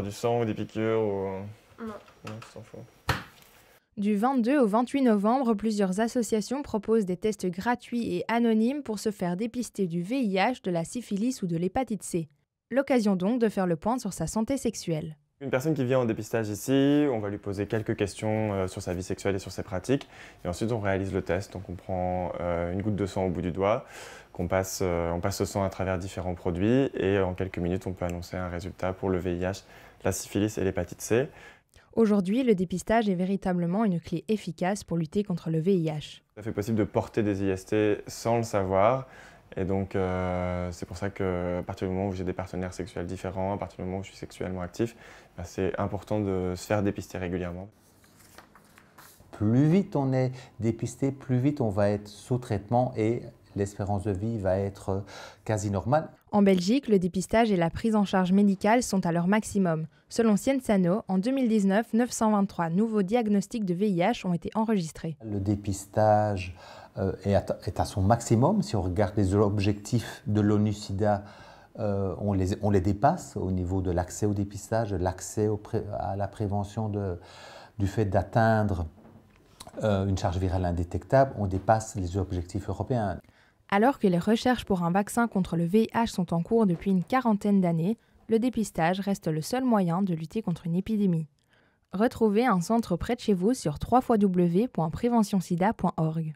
du ou des piqûres euh, Du 22 au 28 novembre, plusieurs associations proposent des tests gratuits et anonymes pour se faire dépister du VIH, de la syphilis ou de l'hépatite C. L'occasion donc de faire le point sur sa santé sexuelle. Une personne qui vient en dépistage ici, on va lui poser quelques questions euh, sur sa vie sexuelle et sur ses pratiques. Et ensuite, on réalise le test. on prend euh, une goutte de sang au bout du doigt, qu'on passe, euh, on passe ce sang à travers différents produits. Et en quelques minutes, on peut annoncer un résultat pour le VIH, la syphilis et l'hépatite C. Aujourd'hui, le dépistage est véritablement une clé efficace pour lutter contre le VIH. Ça fait possible de porter des IST sans le savoir et donc, euh, c'est pour ça qu'à partir du moment où j'ai des partenaires sexuels différents, à partir du moment où je suis sexuellement actif, bah, c'est important de se faire dépister régulièrement. Plus vite on est dépisté, plus vite on va être sous traitement et l'espérance de vie va être euh, quasi normale. En Belgique, le dépistage et la prise en charge médicale sont à leur maximum. Selon Sienzano, en 2019, 923 nouveaux diagnostics de VIH ont été enregistrés. Le dépistage euh, est à son maximum. Si on regarde les objectifs de l'ONU-SIDA, euh, on, les, dépasse au niveau de l'accès au dépistage, l'accès à la prévention du fait d'atteindre une charge virale indétectable, on dépasse les objectifs européens. Alors que les recherches pour un vaccin contre le VIH sont en cours depuis une quarantaine d'années, le dépistage reste le seul moyen de lutter contre une épidémie. Retrouvez un centre près de chez vous sur www.préventionsida.org.